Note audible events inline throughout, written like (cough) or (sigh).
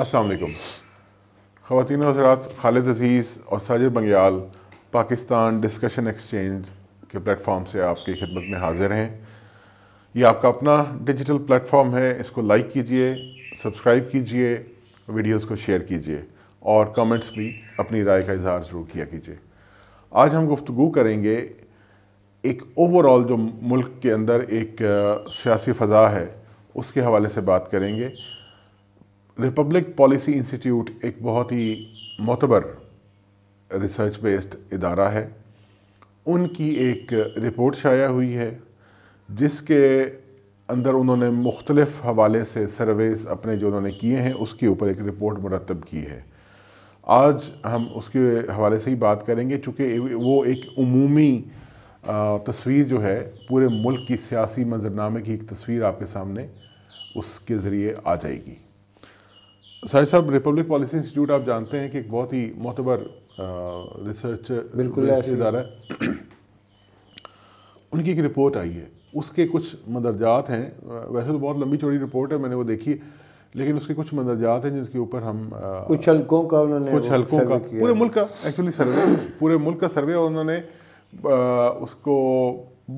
असलकम ख़वान हजरात खालिद अज़ीज़ और साजिद बंगयाल पाकिस्तान डिस्कशन एक्सचेंज के प्लेटफॉर्म से आपकी खिदमत में हाजिर हैं ये आपका अपना डिजिटल प्लेटफॉर्म है इसको लाइक कीजिए सब्सक्राइब कीजिए वीडियोस को शेयर कीजिए और कमेंट्स भी अपनी राय का इजहार ज़रूर किया कीजिए आज हम गुफ्तु करेंगे एक ओवरऑल जो मुल्क के अंदर एक सियासी फ़ज़ा है उसके हवाले से बात करेंगे रिपब्लिक पॉलिसी इंस्टीट्यूट एक बहुत ही मोतबर रिसर्च बेस्ड इदारा है उनकी एक रिपोर्ट शाया हुई है जिसके अंदर उन्होंने मुख्तलफ़ हवाले से सर्वेस अपने जो उन्होंने किए हैं उसके ऊपर एक रिपोर्ट मुरतब की है आज हम उसके हवाले से ही बात करेंगे चूँकि वो एक अमूमी तस्वीर जो है पूरे मुल्क की सियासी मंजरनामे की एक तस्वीर आपके सामने उसके ज़रिए आ जाएगी सर साहब रिपब्लिक पॉलिसी इंस्टीट्यूट आप जानते हैं कि एक बहुत ही मोतबर रिसर्च बिल्कुल इदारा है (clears throat) उनकी एक रिपोर्ट आई है उसके कुछ मंदरजात हैं वैसे तो बहुत लंबी चौड़ी रिपोर्ट है मैंने वो देखी लेकिन उसके कुछ मंदरजात हैं जिसके ऊपर हम आ, कुछ हल्कों का उन्होंने कुछ हल्कों का पूरे मुल्क का एक्चुअली सर्वे पूरे मुल्क का सर्वे और उन्होंने उसको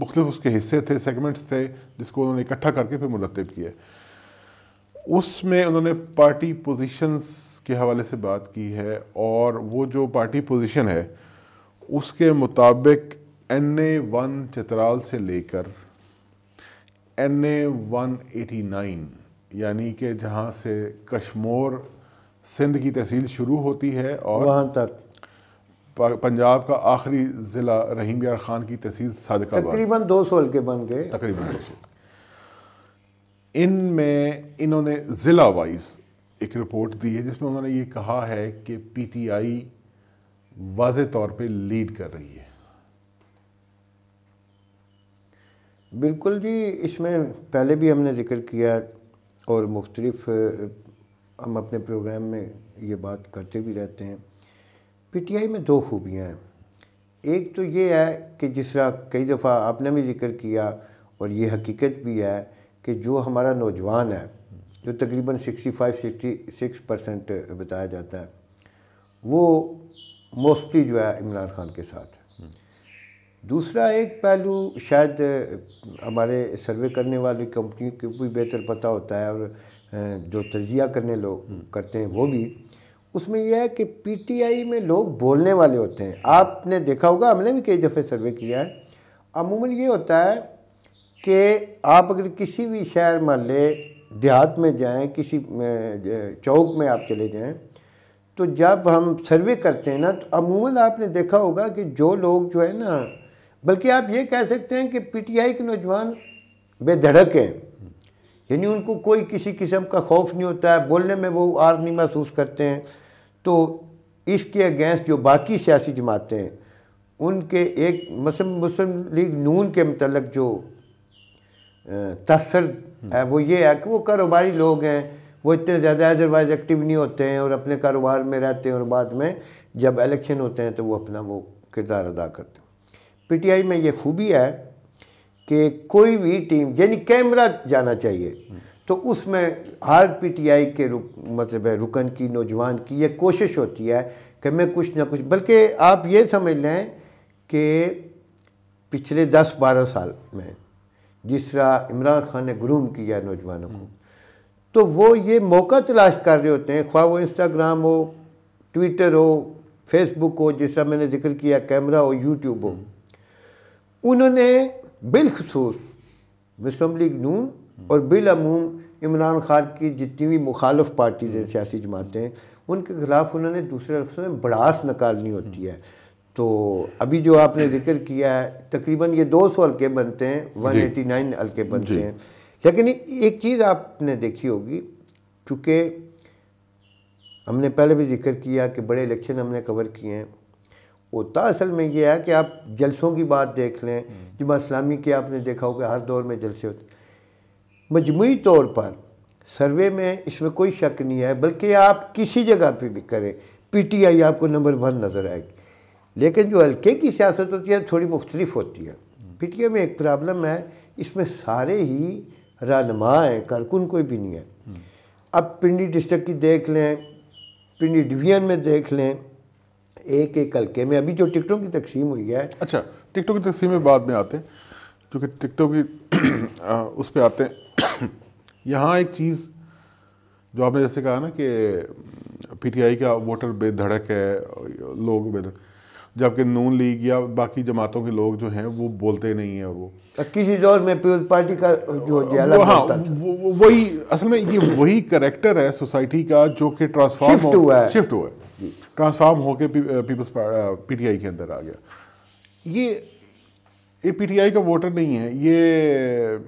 मुख्तफ उसके हिस्से थे सेगमेंट्स थे जिसको उन्होंने इकट्ठा करके फिर मुरतब किया है उसमें उन्होंने पार्टी पोजीशंस के हवाले से बात की है और वो जो पार्टी पोजीशन है उसके मुताबिक एन ए वन चित्राल से लेकर N A one eighty nine यानी कि जहाँ से कश्मोर सिंध की तहसील शुरू होती है और वहाँ तक पंजाब का आखिरी ज़िला रहीम यार खान की तहसील सदका तकरीबन दो सौ हल्के बन गए तकरीबन दो सौ इन में इन्होंने ज़िला वाइज एक रिपोर्ट दी है जिसमें उन्होंने ये कहा है कि पीटीआई वाज तौर पे लीड कर रही है बिल्कुल जी इसमें पहले भी हमने जिक्र किया और मुख्तलफ़ हम अपने प्रोग्राम में ये बात करते भी रहते हैं पीटीआई में दो खूबियाँ हैं एक तो ये है कि जिस तरह कई दफ़ा आपने भी जिक्र किया और ये हकीकत भी है कि जो हमारा नौजवान है जो तकरीबन 65 66 परसेंट बताया जाता है वो मोस्टली जो है इमरान खान के साथ है दूसरा एक पहलू शायद हमारे सर्वे करने वाली कंपनी को भी बेहतर पता होता है और जो तजिया करने लोग करते हैं वो भी उसमें यह है कि पीटीआई में लोग बोलने वाले होते हैं आपने देखा होगा हमने भी कई दफ़े सर्वे किया है अमूमन ये होता है कि आप अगर किसी भी शहर महल्ले देहात में जाएं किसी चौक में आप चले जाएं तो जब हम सर्वे करते हैं ना तो अमूमन आपने देखा होगा कि जो लोग जो है ना बल्कि आप ये कह सकते हैं कि पीटीआई के नौजवान बेधड़क हैं यानी उनको कोई किसी किस्म का खौफ नहीं होता है बोलने में वो आर नहीं महसूस करते हैं तो इसके अगेंस्ट जो बाकी सियासी जमातें हैं उनके एक मुस्लिम लीग नून के मतलब जो तसर है वो ये है कि वो कारोबारी लोग हैं वो इतने ज़्यादा अदरवाइज एक्टिव नहीं होते हैं और अपने कारोबार में रहते हैं और बाद में जब इलेक्शन होते हैं तो वो अपना वो किरदार अदा करते हैं पीटीआई में ये खूबी है कि कोई भी टीम यानी कैमरा जाना चाहिए तो उसमें हर पीटीआई के रुक मतलब है रुकन की नौजवान की ये कोशिश होती है कि मैं कुछ ना कुछ बल्कि आप ये समझ लें कि पिछले दस बारह साल में जिस तरह इमरान खान ने ग्रूम किया है नौजवानों को तो वो ये मौका तलाश कर रहे होते हैं ख्वा वो इंस्टाग्राम हो ट्विटर हो फेसबुक हो जिस तरह मैंने जिक्र किया कैमरा हो यूट्यूब हो उन्होंने बिलखसूस मुस्लिम लीग नून और बिलमूम इमरान खान की जितनी भी मुखालफ पार्टीज हैं सियासी जमातें उनके खिलाफ उन्होंने दूसरे लफ्सों में बड़ास निकालनी होती है तो अभी जो आपने हम्म। जिक्र किया है तकरीबन ये 200 हल्के बनते हैं 189 हल्के बनते हैं लेकिन एक चीज़ आपने देखी होगी चूँकि हमने पहले भी जिक्र किया कि बड़े इलेक्शन हमने कवर किए हैं होता असल में ये है कि आप जलसों की बात देख लें हम्म। जमा इस्लामी के आपने देखा होगा हर दौर में जलसे होते मजमू तौर पर सर्वे में इसमें कोई शक नहीं है बल्कि आप किसी जगह पर भी करें आई आपको नंबर वन नज़र आएगी लेकिन जो हल्के की सियासत होती है थोड़ी मुख्तलिफ होती है पीटीए में एक प्रॉब्लम है इसमें सारे ही रहनमा हैं कारकुन कोई भी नहीं है अब पिंडी डिस्ट्रिक्ट की देख लें पिंडी डिवीजन में देख लें एक एक हल्के में अभी जो टिकटों की तकसीम हुई है अच्छा टिकटों की तकसीम में बाद में आते हैं क्योंकि टिकटों की आ, उस पर आते हैं यहाँ एक चीज़ जो आपने जैसे कहा ना कि पीटीआई का वोटर बेधड़क है लोग बेधड़क जबकि नून लीग या बाकी जमातों के लोग जो हैं वो बोलते नहीं हैं वो किसी दौर में पीपल्स पार्टी का जो हाँ वही असल में ये वही करेक्टर है सोसाइटी का जो कि ट्रांसफॉर्म शिफ्ट हुआ है शिफ्ट हुआ है ट्रांसफॉर्म होकर पीपल्स पीटीआई के अंदर आ गया ये ये पीटीआई का वोटर नहीं है ये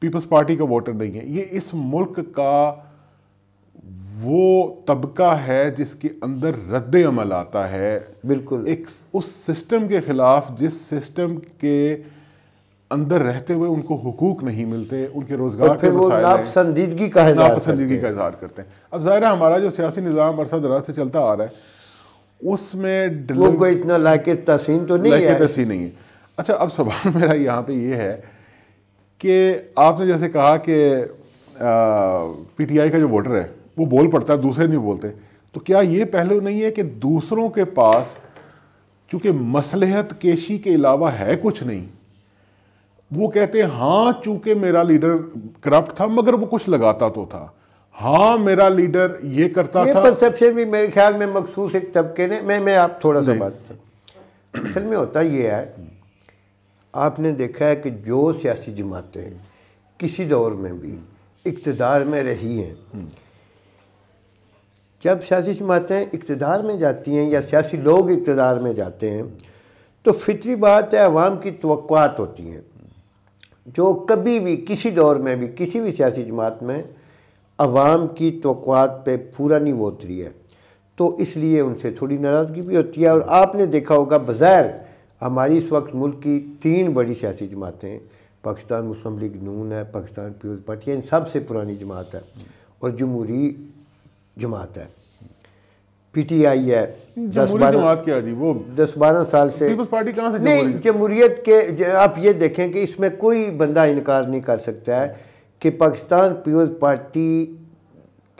पीपल्स पार्टी का वोटर नहीं है ये इस मुल्क का वो तबका है जिसके अंदर रद्द अमल आता है बिल्कुल एक उस सिस्टम के ख़िलाफ़ जिस सिस्टम के अंदर रहते हुए उनको हुकूक नहीं मिलते उनके रोज़गार के नापसंदीदगी का नापसंदीदगी का इजहार करते हैं अब ज़ाहिर है हमारा जो सियासी निज़ाम अरसा दराज से चलता आ रहा है उसमें इतना लायक तहसीन तो नहीं लायक तहसीन नहीं है अच्छा अब सवाल (laughs) मेरा यहाँ पे ये है कि आपने जैसे कहा कि पीटीआई का जो वोटर है वो बोल पड़ता है दूसरे नहीं बोलते तो क्या ये पहलू नहीं है कि दूसरों के पास चूंकि मसलहत केशी के अलावा है कुछ नहीं वो कहते हैं हाँ चूंकि मेरा लीडर करप्ट था मगर वो कुछ लगाता तो था हाँ मेरा लीडर ये करता ये था परसेप्शन भी मेरे ख्याल में मखसूस एक तबके ने मैं मैं आप थोड़ा सा बात असल में होता ये है आपने देखा है कि जो सियासी जमातें किसी दौर में भी इकतदार में रही हैं हम्म। जब सियासी जमातें इकतदार में जाती हैं या सियासी लोग इकतदार में जाते हैं तो फितरी बात है अवाम की तोक़ात होती हैं जो कभी भी किसी दौर में भी किसी भी सियासी जमात में अवाम की तोक़ात पे पूरा नहीं वो उतरी है तो इसलिए उनसे थोड़ी नाराज़गी भी होती है और आपने देखा होगा बज़ैर हमारी इस वक्त मुल्क की तीन बड़ी सियासी जमातें पाकिस्तान मुस्लिम लीग नून है पाकिस्तान पीपल्स पार्टी है इन सबसे पुरानी जमात है और जमहूरी जमात है पी टी आई है दस बारह दस बारह साल से पीपल्स पार्टी कहाँ से नहीं जमहूरीत के आप ये देखें कि इसमें कोई बंदा इनकार नहीं कर सकता है कि पाकिस्तान पीपल्स पार्टी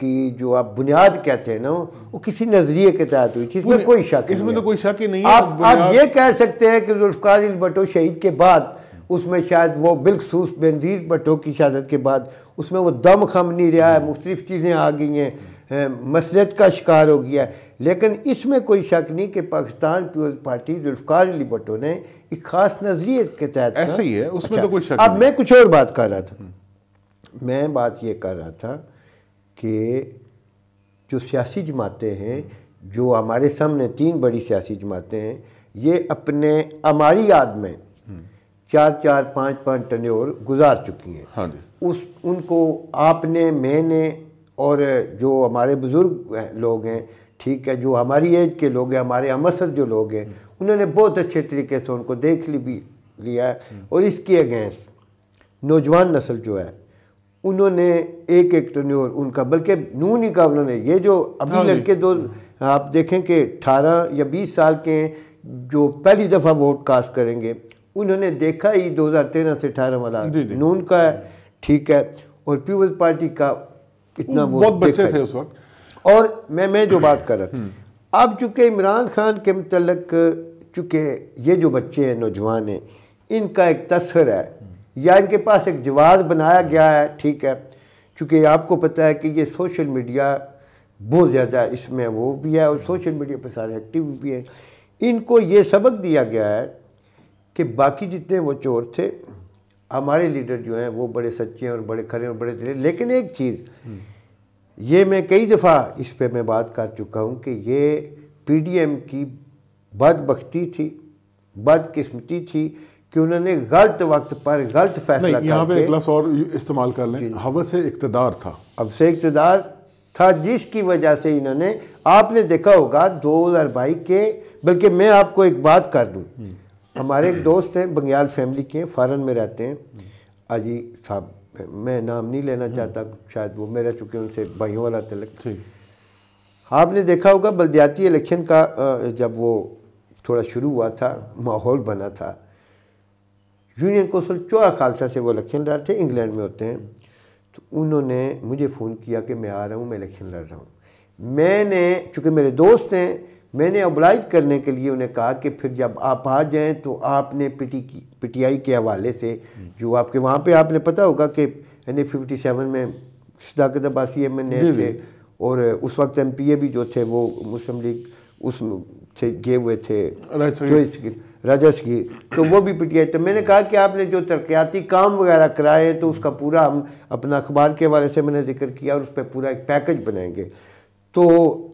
की जो आप बुनियाद कहते हैं ना वो किसी नज़रिए के तहत हुई थी इसमें कोई शक इसमें तो कोई शक ही नहीं आप, है आप तो ये कह सकते हैं कि जुल्फकार भट्टो शहीद के बाद उसमें शायद वो बिलखसूस बेनजीर भट्टो की शहादत के बाद उसमें वो दम खम नहीं रहा है मुख्तलिफ चीज़ें आ गई हैं मसरत का शिकार हो गया लेकिन इसमें कोई शक नहीं कि पाकिस्तान पीपल्स पार्टी जुल्फ़ार अली भट्टो ने एक ख़ास नज़रिए के तहत ऐसा ही है उसमें अच्छा, तो कोई शक अब मैं कुछ और बात कर रहा था मैं बात ये कर रहा था कि जो सियासी जमातें हैं जो हमारे सामने तीन बड़ी सियासी जमातें हैं ये अपने हमारी याद में हम्म। चार चार पाँच पाँच टन और गुजार चुकी हैं हाँ उस उनको आपने मैंने और जो हमारे बुज़ुर्ग लोग हैं ठीक है जो हमारी एज के लोग हैं हमारे अमसर जो लोग हैं उन्होंने बहुत अच्छे तरीके से उनको देख ली भी लिया है और इसके अगेंस्ट नौजवान नस्ल जो है उन्होंने एक एक तो और उनका बल्कि नून ही का उन्होंने ये जो अभी हाँ लड़के दो आप देखें कि अठारह या बीस साल के जो पहली दफ़ा वोट कास्ट करेंगे उन्होंने देखा ही 2013 से अठारह वाला नून का है ठीक है और पीपल्स पार्टी का इतना वो बहुत बच्चे थे उस वक्त और मैं मैं जो बात कर रहा था हम्म। अब चूँकि इमरान खान के मतलब चूँकि ये जो बच्चे हैं नौजवान हैं इनका एक तस्र है हम्म। या इनके पास एक जवाब बनाया गया है ठीक है चूँकि आपको पता है कि ये सोशल मीडिया बहुत ज़्यादा इसमें वो भी है और हम्म। सोशल मीडिया पर सारे एक्टिव भी हैं इनको ये सबक दिया गया है कि बाकी जितने वो चोर थे हमारे लीडर जो हैं वो बड़े सच्चे हैं और बड़े खड़े और बड़े दिले लेकिन एक चीज़ ये मैं कई दफ़ा इस पे मैं बात कर चुका हूँ कि ये पीडीएम की बदबख्ती थी बदकिस्मती थी कि उन्होंने गलत वक्त पर गलत फैसला यहाँ पे एक और इस्तेमाल कर लें हवस से इकतदार था अब से इकतदार था जिसकी वजह से इन्होंने आपने देखा होगा दो हज़ार बाईस के बल्कि मैं आपको एक बात कर दूँ हम्म। हमारे एक दोस्त हैं बंगाल फैमिली के फ़ारन में रहते हैं अजी साहब मैं नाम नहीं लेना हम्म। चाहता शायद वो मेरा चूँकि उनसे भाइयों वाला तलक तो आपने देखा होगा बलदियाती इलेक्शन का जब वो थोड़ा शुरू हुआ था माहौल बना था यूनियन कौंसिल चौरा खालसा से वो इलेक्शन लड़ थे इंग्लैंड में होते हैं तो उन्होंने मुझे फ़ोन किया कि मैं आ रहा हूँ मैं इलेक्शन लड़ रहा हूँ मैंने चूँकि मेरे दोस्त हैं मैंने अब्लाइज करने के लिए उन्हें कहा कि फिर जब आप आ जाएं तो आपने पीटी की पीटीआई के हवाले से जो आपके वहाँ पे आपने पता होगा कि यानी फिफ्टी सेवन में सदाकत अब्बासी एम एन थे और उस वक्त एम पी ए भी जो थे वो मुस्लिम लीग उस से गए हुए थे राजा शकीर तो, तो वो भी पिटिया तो मैंने कहा कि आपने जो तरक्याती काम वगैरह कराए तो उसका पूरा हम अपना अखबार के हवाले से मैंने जिक्र किया और उस पर पूरा एक पैकेज बनाएंगे तो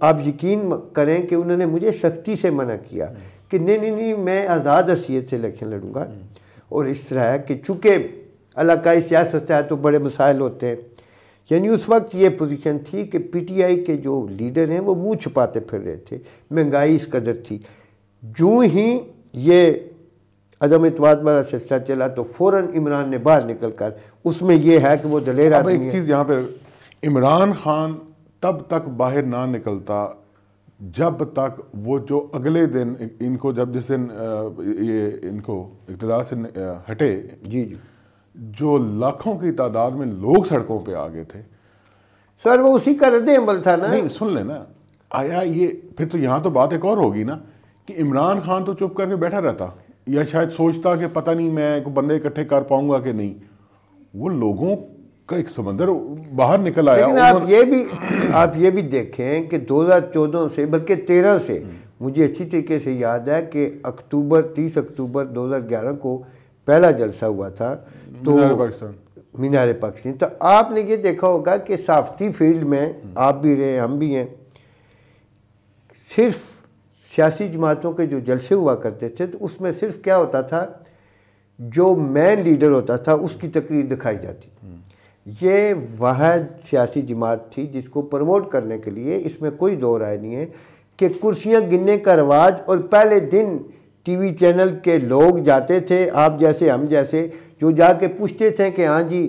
आप यकीन करें कि उन्होंने मुझे सख्ती से मना किया कि नहीं नहीं नहीं मैं आज़ाद हैसीत से इलेक्शन लड़ूंगा और इस तरह है कि चूँकि अलाकाई सियासत होता है तो बड़े मसाइल होते हैं यानी उस वक्त ये पोजीशन थी कि पीटीआई के जो लीडर हैं वो मुंह छुपाते फिर रहे थे महंगाई इस कदर थी जो ही ये अदम इतवाद वाला सिलसिला चला तो फ़ौर इमरान ने बाहर निकल कर उसमें यह है कि वो दलेर आदमी एक चीज़ यहाँ पर इमरान खान तब तक बाहर ना निकलता जब तक वो जो अगले दिन इनको जब जिस दिन ये इनको इकतदार से हटे जी जी जो लाखों की तादाद में लोग सड़कों पे आ गए थे सर वो उसी का रद्द अमल था ना नहीं सुन लेना आया ये फिर तो यहाँ तो बात एक और होगी ना कि इमरान खान तो चुप करके बैठा रहता या शायद सोचता कि पता नहीं मैं को बंदे इकट्ठे कर पाऊंगा कि नहीं वो लोगों का एक समंदर बाहर निकल आया लेकिन आप ये भी आप ये भी देखें कि 2014 से बल्कि 13 से मुझे अच्छी तरीके से याद है कि अक्टूबर 30 अक्टूबर 2011 को पहला जलसा हुआ था तो पाकिस्तान मीनार पाकिस्तान तो आपने ये देखा होगा कि साफ्ती फील्ड में आप भी रहे हम भी हैं सिर्फ सियासी जमातों के जो जलसे हुआ करते थे तो उसमें सिर्फ क्या होता था जो मैन लीडर होता था उसकी तकरीर दिखाई जाती ये वह सियासी जमात थी जिसको प्रमोट करने के लिए इसमें कोई दो राय नहीं है कि कुर्सियां गिनने का रवाज और पहले दिन टीवी चैनल के लोग जाते थे आप जैसे हम जैसे जो जाके पूछते थे कि हाँ जी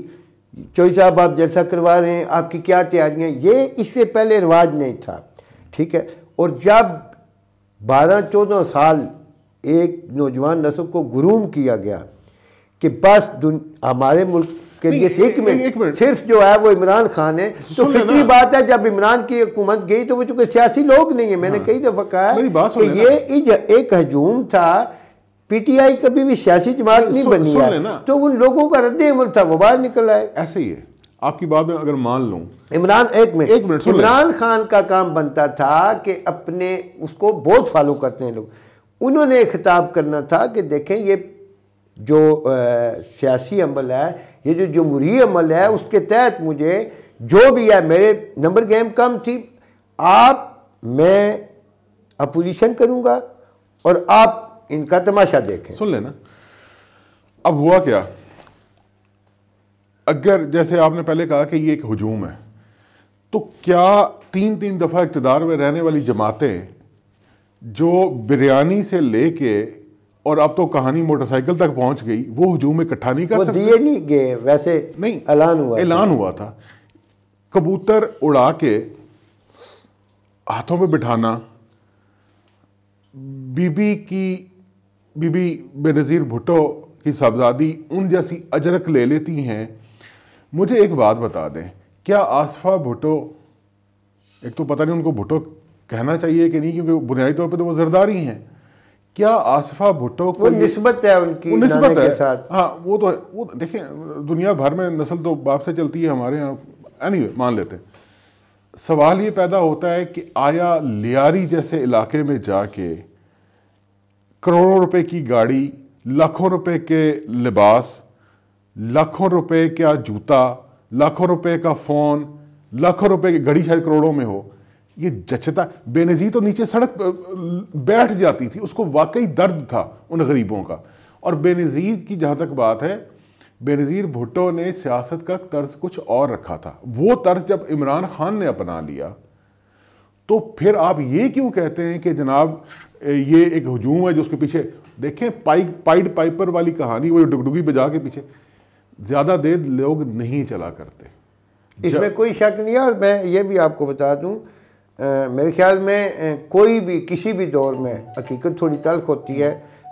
चौधरी साहब आप जलसा करवा रहे हैं आपकी क्या तैयारियां ये इससे पहले रिवाज नहीं था ठीक है और जब बारह चौदह साल एक नौजवान नस्ल को गुरूम किया गया कि बस हमारे मुल्क के लिए एक मिनट सिर्फ जो है वो इमरान खान है तो फिक्री बात है जब इमरान की हुकूमत गई तो वो चूंकि सियासी लोग नहीं है मैंने हाँ। कई दफ़ा कहा कि ये एक हजूम था पीटीआई कभी भी सियासी जमात नहीं बनी है तो उन लोगों का रद्द अमल था वो बाहर निकल आए ऐसे ही है आपकी बात में अगर मान लूं इमरान एक मिनट एक मिनट इमरान खान का काम बनता था कि अपने उसको बहुत फॉलो करते हैं लोग उन्होंने खिताब करना था कि देखें ये जो सियासी अमल है ये जो जमहूरी अमल है उसके तहत मुझे जो भी है मेरे नंबर गेम कम थी आप मैं अपोजिशन करूँगा और आप इनका तमाशा देखें सुन लेना अब हुआ क्या अगर जैसे आपने पहले कहा कि ये एक हजूम है तो क्या तीन तीन दफ़ा इकतदार में रहने वाली जमातें जो बिरयानी से लेके और अब तो कहानी मोटरसाइकिल तक पहुंच गई वो हजूम इकट्ठा नहीं कर सकते दिए नहीं गए वैसे नहीं ऐलान हुआ ऐलान हुआ था कबूतर उड़ा के हाथों पे बिठाना बीबी की बीबी बेनज़ीर भुट्टो की साहबजादी उन जैसी अजरक ले लेती हैं मुझे एक बात बता दें क्या आसफ़ा भुट्टो एक तो पता नहीं उनको भुट्टो कहना चाहिए कि नहीं क्योंकि बुनियादी तौर पे तो वो जरदारी हैं क्या आसिफा भुट्टो को नस्बत है उनकी नस्बत है हाँ वो तो वो देखें दुनिया भर में नस्ल तो बाप से चलती है हमारे यहाँ एनी anyway, मान लेते हैं सवाल ये पैदा होता है कि आया लियारी जैसे इलाके में जाके करोड़ों रुपए की गाड़ी लाखों रुपए के लिबास लाखों रुपए का जूता लाखों रुपए का फ़ोन लाखों रुपए की घड़ी शायद करोड़ों में हो ये जचता बेनज़ीर तो नीचे सड़क बैठ जाती थी उसको वाकई दर्द था उन गरीबों का और बेनज़ीर की जहाँ तक बात है बेनज़ीर भुट्टो ने सियासत का तर्ज कुछ और रखा था वो तर्ज जब इमरान खान ने अपना लिया तो फिर आप ये क्यों कहते हैं कि जनाब ये एक हजूम है जो उसके पीछे देखें पाइक पाइड पाइपर वाली कहानी वो डुगडुगी बजा के पीछे ज़्यादा देर लोग नहीं चला करते इसमें कोई शक नहीं है और मैं ये भी आपको बता दूं मेरे ख्याल में कोई भी किसी भी दौर में हकीकत थोड़ी तल्ख होती है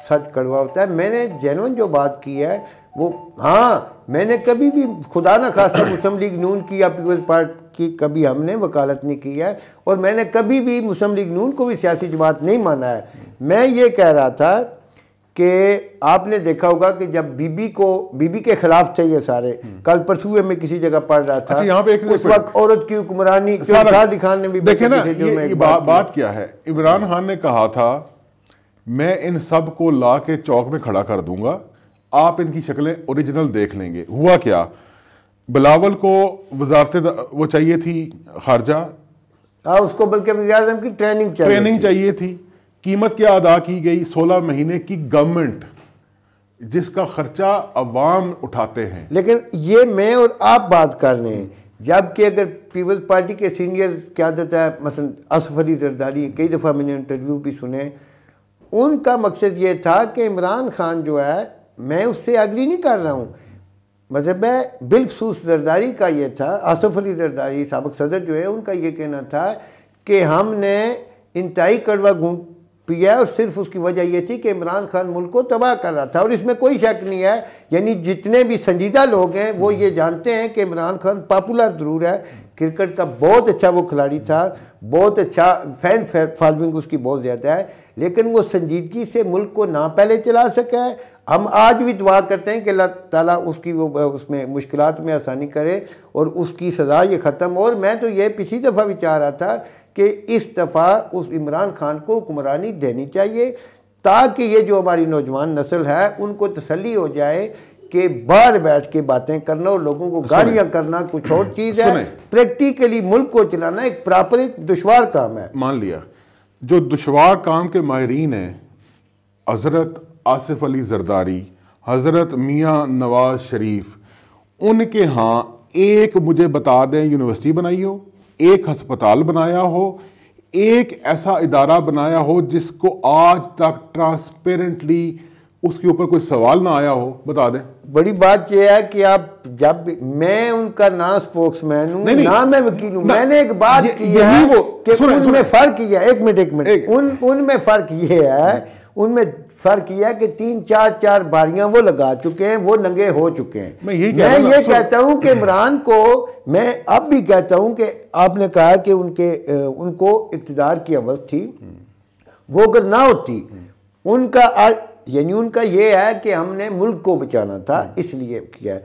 सच कड़वा होता है मैंने जैनवन जो बात की है वो हाँ मैंने कभी भी खुदा न खास्ता (coughs) मुस्लिम लीग नून की या पीपल्स पार्टी की कभी हमने वकालत नहीं की है और मैंने कभी भी मुस्लिम लीग नून को भी सियासी जमात नहीं माना है मैं ये कह रहा था कि आपने देखा होगा कि जब बीबी को बीबी के खिलाफ थे ये सारे कल परसुए में किसी जगह पढ़ रहा था अच्छा, यहाँ पे एक उस वक्त औरत की हुक्मरानी खान ने भी देखे ना ये, ये बा, बात, क्या है इमरान खान ने कहा था मैं इन सब को ला के चौक में खड़ा कर दूंगा आप इनकी शक्लें ओरिजिनल देख लेंगे हुआ क्या बिलावल को वजारत वो चाहिए थी खारजा हाँ, उसको बल्कि की ट्रेनिंग ट्रेनिंग चाहिए थी कीमत क्या अदा की गई 16 महीने की गवर्नमेंट जिसका खर्चा अवाम उठाते हैं लेकिन ये मैं और आप बात कर रहे हैं जबकि अगर पीपल्स पार्टी के सीनियर क्या देता है मसलन आसफ अली जरदारी कई दफ़ा मैंने इंटरव्यू भी सुने उनका मकसद ये था कि इमरान खान जो है मैं उससे एग्री नहीं कर रहा हूँ मतलब मैं बिलखसूस जरदारी का ये था आसफ़ अली जरदारी सबक सदर जो है उनका ये कहना था कि हमने इंतई कड़वा घूम किया तो और सिर्फ उसकी वजह यह थी कि इमरान खान मुल्क को तबाह कर रहा था और इसमें कोई शक नहीं है यानी जितने भी संजीदा लोग हैं वो ये जानते हैं कि इमरान खान पॉपुलर ज़रूर है क्रिकेट का बहुत अच्छा वो खिलाड़ी था बहुत अच्छा फैन फॉलोइंग उसकी बहुत ज़्यादा है लेकिन वो संजीदगी से मुल्क को ना पहले चला सका है हम आज भी दुआ करते हैं कि अल्लाह ताला उसकी वो उसमें मुश्किल में आसानी करे और उसकी सज़ा ये ख़त्म और मैं तो ये पिछली दफ़ा भी चाह रहा था कि इस दफ़ा उस इमरान खान को हुक्मरानी देनी चाहिए ताकि ये जो हमारी नौजवान नस्ल है उनको तसली हो जाए कि बाहर बैठ के बातें करना और लोगों को गालियाँ करना कुछ और (clears throat) चीज़ है प्रैक्टिकली मुल्क को चलाना एक प्रॉपर एक दुशवार काम है मान लिया जो दुशवार काम के माहरीन हैं हज़रत आसिफ अली जरदारी हज़रत मियाँ नवाज शरीफ उनके यहाँ एक मुझे बता दें यूनिवर्सिटी बनाई हो एक अस्पताल बनाया हो एक ऐसा इदारा बनाया हो जिसको आज तक ट्रांसपेरेंटली उसके ऊपर कोई सवाल ना आया हो बता दें बड़ी बात यह है कि आप जब मैं उनका ना स्पोक्समैन हूं ना मैं वकील हूं मैंने एक बात की है कि उनमें फर्क यह है एक मिनट एक मिनट उन उनमें फर्क यह है हाँ। उनमें फर्क यह कि तीन चार चार बारियां वो लगा चुके हैं वो नंगे हो चुके हैं मैं ये, मैं ये कहता हूँ कि इमरान को मैं अब भी कहता हूं कि आपने कहा कि उनके उनको इकतदार की अवस थी वो अगर ना होती उनका आज यानी उनका ये है कि हमने मुल्क को बचाना था इसलिए किया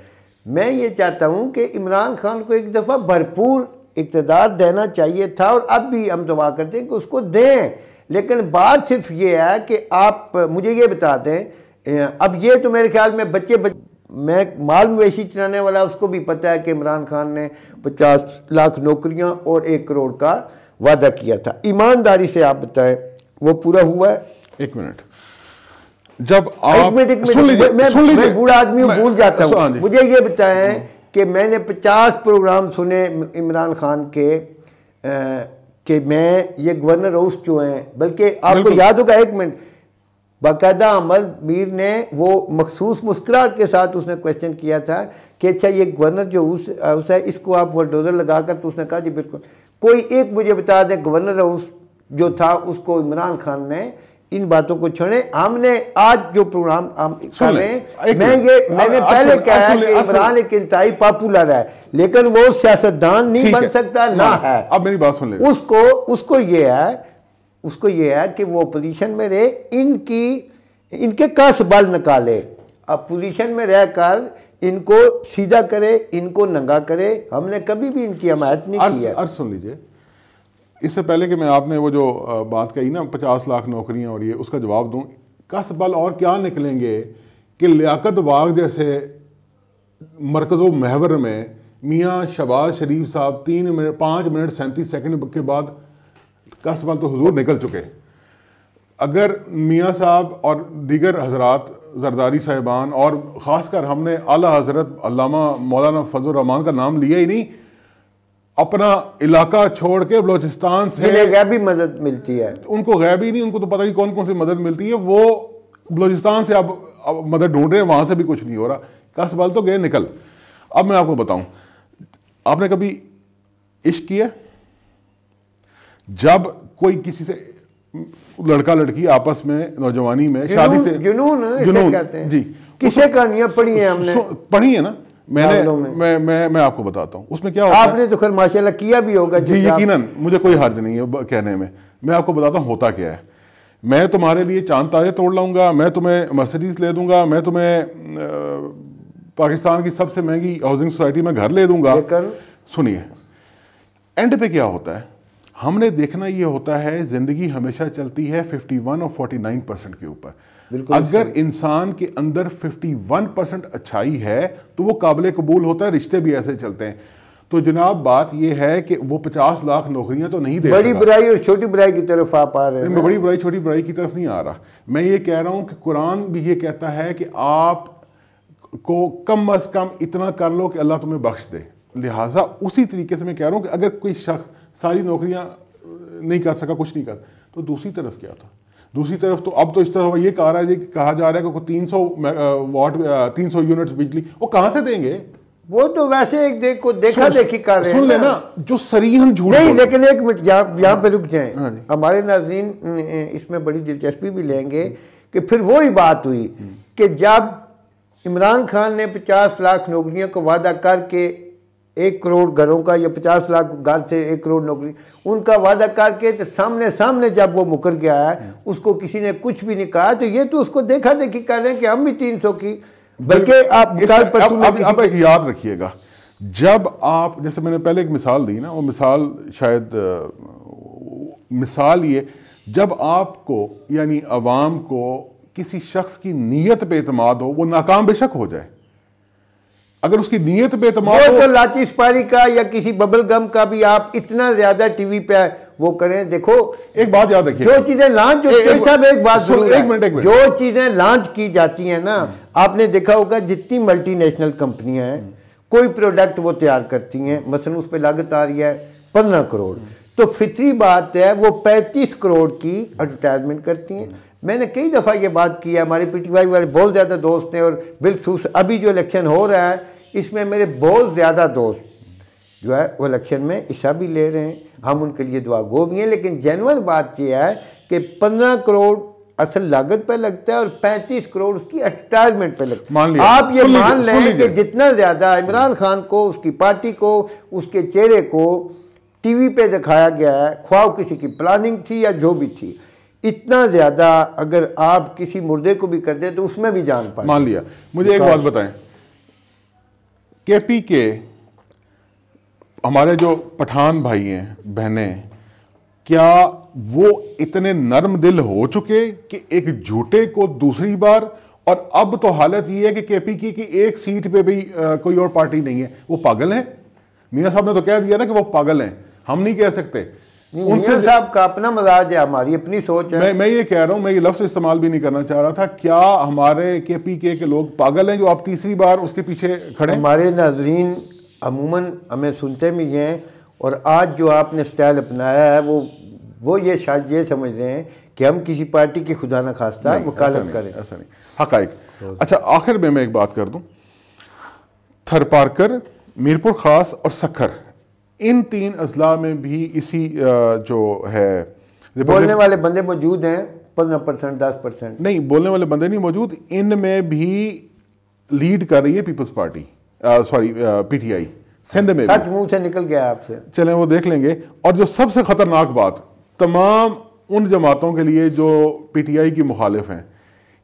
मैं ये चाहता हूँ कि इमरान खान को एक दफ़ा भरपूर इकतदार देना चाहिए था और अब भी हम दुआ करते हैं कि उसको दें लेकिन बात सिर्फ ये है कि आप मुझे ये बता दें अब ये तो मेरे ख्याल में बच्चे बच... मैं माल मवेशी चलाने वाला उसको भी पता है कि इमरान खान ने पचास लाख नौकरियां और एक करोड़ का वादा किया था ईमानदारी से आप बताएं वो पूरा हुआ है एक मिनट जब आप एक मिनट एक मिनट मैं, मैं बूढ़ा आदमी भूल जाता हूँ मुझे ये बताएं कि मैंने पचास प्रोग्राम सुने इमरान खान के कि मैं ये गवर्नर हाउस जो हैं बल्कि आपको याद होगा एक मिनट बाकायदा अमर मीर ने वो मखसूस मुस्कुराहट के साथ उसने क्वेश्चन किया था कि अच्छा ये गवर्नर जो उस हाउस है इसको आप डोजर लगा कर तो उसने कहा जी बिल्कुल कोई एक मुझे बता दें गवर्नर हाउस जो था उसको इमरान खान ने इन बातों को छोड़े हमने आज जो प्रोग्राम हम कर रहे हैं मैं ये मैंने पहले कहा कि इमरान एक इंतहाई पॉपुलर है लेकिन वो सियासतदान नहीं बन सकता ना हाँ, है अब मेरी बात सुन ले उसको उसको ये है उसको ये है कि वो अपोजिशन में रहे इनकी इनके कस बल निकाले अपोजिशन में रहकर इनको सीधा करे इनको नंगा करे हमने कभी भी इनकी हमायत नहीं की है सुन लीजिए इससे पहले कि मैं आपने वो जो बात कही ना पचास लाख नौकरियां और ये उसका जवाब दूँ कस बल और क्या निकलेंगे कि लियाकत बाग जैसे मरकज़ महवर में मियाँ शबाज शरीफ साहब तीन मिनट पाँच मिनट सैंतीस सेकंड के बाद कस बल तो हजूर निकल चुके अगर मियाँ साहब और दीगर हजरात जरदारी साहिबान और ख़ास कर हमने आला हज़रत मौलाना फजल रहमान का नाम लिया ही नहीं अपना इलाका छोड़ के बलोचिस्तान से गैबी मदद मिलती है उनको गैबी नहीं उनको तो पता नहीं कौन कौन सी मदद मिलती है वो बलोचिस्तान से अब, अब मदद ढूंढ रहे हैं वहाँ से भी कुछ नहीं हो रहा कसबल तो गए निकल अब मैं आपको बताऊं आपने कभी इश्क किया जब कोई किसी से लड़का लड़की आपस में नौजवानी में शादी से जुनून जुनून कहते हैं जी किसे कहानियां पढ़ी है हमने पढ़ी है ना मैंने मैं मैं मैं आपको बताता हूँ उसमें क्या होता आपने है? तो खैर माशाल्लाह किया भी होगा जी यकीनन मुझे कोई हर्ज नहीं है कहने में मैं आपको बताता हूँ होता क्या है मैं तुम्हारे लिए चांद तारे तोड़ लाऊंगा मैं तुम्हें मर्सिडीज ले दूंगा मैं तुम्हें पाकिस्तान की सबसे महंगी हाउसिंग सोसाइटी में घर ले दूंगा सुनिए एंड पे क्या होता है हमने देखना ये होता है ज़िंदगी हमेशा चलती है 51 और 49 परसेंट के ऊपर अगर इंसान के अंदर 51 परसेंट अच्छाई है तो वो काबिल कबूल होता है रिश्ते भी ऐसे चलते हैं तो जनाब बात यह है कि वो पचास लाख नौकरियां तो नहीं दे बड़ी बुराई और छोटी बुराई की तरफ आप आ रहे हैं मैं बड़ी बुराई छोटी बुराई की तरफ नहीं आ रहा मैं ये कह रहा हूँ कि कुरान भी ये कहता है कि आप को कम अज़ कम इतना कर लो कि अल्लाह तुम्हें बख्श दे लिहाजा उसी तरीके से मैं कह रहा हूँ कि अगर कोई शख्स सारी नौकरियाँ नहीं कर सका कुछ नहीं कर तो दूसरी तरफ क्या था दूसरी तरफ तो अब तो इस तरह ये कहा रहा है कहा जा रहा है कि तीन सौ वाट तीन सौ यूनिट्स बिजली वो कहाँ से देंगे वो तो वैसे एक देख को देखा देखी कर रहे हैं सुन लेना जो सरीहन झूठ नहीं लेकिन एक मिनट यहाँ यहाँ पे रुक जाए हाँ हमारे नाजरीन इसमें बड़ी दिलचस्पी भी लेंगे कि फिर वो ही बात हुई हम्म। कि जब इमरान खान ने 50 लाख नौकरियों का वादा करके एक करोड़ घरों का या पचास लाख घर थे एक करोड़ नौकरी उनका वादा करके तो सामने सामने जब वो मुकर गया है उसको किसी ने कुछ भी नहीं कहा तो ये तो उसको देखा देखी कर रहे हैं कि हम भी तीन सौ की बल्कि आप पर एक याद रखिएगा जब आप जैसे मैंने पहले एक मिसाल दी ना वो मिसाल शायद मिसाल ये जब आपको यानी आवाम को किसी शख्स की नीयत पे अतमाद हो वो नाकाम बेशक हो जाए अगर उसकी नीयत पे तो तो लाची सुपारी का या किसी बबल गम का भी आप इतना ज्यादा टीवी पे वो करें देखो एक बात याद रखिए जो चीजें लॉन्च साहब एक एक बात सुन एक मिनट एक जो चीजें लॉन्च की जाती हैं ना आपने देखा होगा जितनी मल्टीनेशनल कंपनियां हैं कोई प्रोडक्ट वो तैयार करती हैं मसलन उस पर लागत आ रही है पंद्रह करोड़ तो फितरी बात है वो पैंतीस करोड़ की एडवर्टाइजमेंट करती हैं मैंने कई दफ़ा ये बात की है हमारे पी भाई वाले बहुत ज़्यादा दोस्त हैं और बिलखसूस अभी जो इलेक्शन हो रहा है इसमें मेरे बहुत ज़्यादा दोस्त जो है वो इलेक्शन में हिस्सा भी ले रहे हैं हम उनके लिए दुआ गो भी हैं लेकिन जेनवन बात यह है कि पंद्रह करोड़ असल लागत पर लगता है और 35 करोड़ उसकी रिटायरमेंट पर लगता है आप ये मान लें कि जितना ज़्यादा इमरान खान को उसकी पार्टी को उसके चेहरे को टीवी पे दिखाया गया है ख्वाह किसी की प्लानिंग थी या जो भी थी इतना ज़्यादा अगर आप किसी मुर्दे को भी कर दे तो उसमें भी जान पाए मान लिया मुझे एक बात बताएं के पी के हमारे जो पठान भाई हैं बहने क्या वो इतने नर्म दिल हो चुके कि एक झूठे को दूसरी बार और अब तो हालत ये है कि के पी की, एक सीट पे भी आ, कोई और पार्टी नहीं है वो पागल हैं मियाँ साहब ने तो कह दिया ना कि वो पागल हैं हम नहीं कह सकते उनसे साहब का अपना मजाज है हमारी अपनी सोच है मैं मैं ये कह रहा हूँ मैं ये लफ्ज़ इस्तेमाल भी नहीं करना चाह रहा था क्या हमारे के पी के, के लोग पागल हैं जो आप तीसरी बार उसके पीछे खड़े हमारे नाजरीन अमूमन हमें सुनते भी हैं और आज जो आपने स्टाइल अपनाया है वो वो ये शायद ये समझ रहे हैं कि हम किसी पार्टी की खुदा न खास्ता वकालत करें ऐसा नहीं हक अच्छा आखिर में मैं एक बात कर दूँ थर पारकर मीरपुर खास और सखर इन तीन अजला में भी इसी जो है बोलने वाले बंदे मौजूद हैं पंद्रह परसेंट दस परसेंट नहीं बोलने वाले बंदे नहीं मौजूद इनमें भी लीड कर रही है पीपल्स पार्टी सॉरी पीटीआई सिंध में सच मुंह से निकल गया आपसे चलें वो देख लेंगे और जो सबसे खतरनाक बात तमाम उन जमातों के लिए जो पीटीआई की मुखालिफ हैं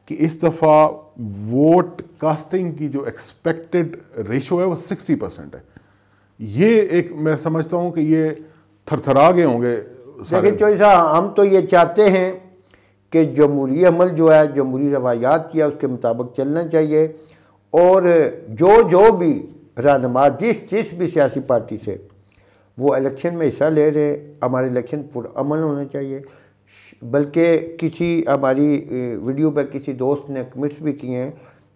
कि इस दफ़ा वोट कास्टिंग की जो एक्सपेक्टेड रेशो है वो सिक्सटी परसेंट है ये एक मैं समझता हूँ कि ये थरथरा गए होंगे लेकिन चौधरी साहब हम तो ये चाहते हैं कि जमहूरी अमल जो है जमहूरी रवायात है उसके मुताबिक चलना चाहिए और जो जो भी रहनमा जिस जिस भी सियासी पार्टी से वो इलेक्शन में हिस्सा ले रहे हमारे इलेक्शन पुरमन होना चाहिए बल्कि किसी हमारी वीडियो पर किसी दोस्त ने कमेंट्स भी किए हैं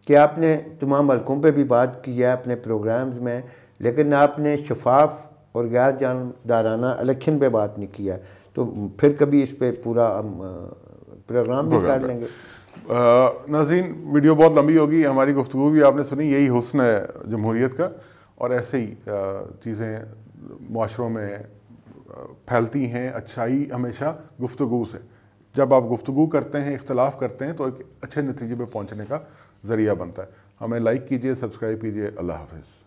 कि आपने तमाम हल्कों पर भी बात की है अपने प्रोग्राम्स में लेकिन आपने शफाफ और गैर जानदाराना इलेक्शन पे बात नहीं किया तो फिर कभी इस पर पूरा प्रोग्राम भी कर लेंगे नाजीन वीडियो बहुत लंबी होगी हमारी गुफ्तु भी आपने सुनी यही हसन है जमहूरीत का और ऐसे ही चीज़ें माशरों में फैलती हैं अच्छाई हमेशा गुफ्तु से जब आप गुफ्तु करते हैं इख्तलाफ करते हैं तो एक अच्छे नतीजे पर पहुँचने का ज़रिया बनता है हमें लाइक कीजिए सब्सक्राइब कीजिए अल्लाह हाफिज़